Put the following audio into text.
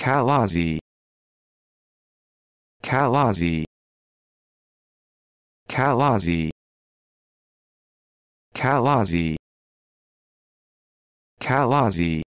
Kalazi Kalazi Kalazi Kalazi Kalazi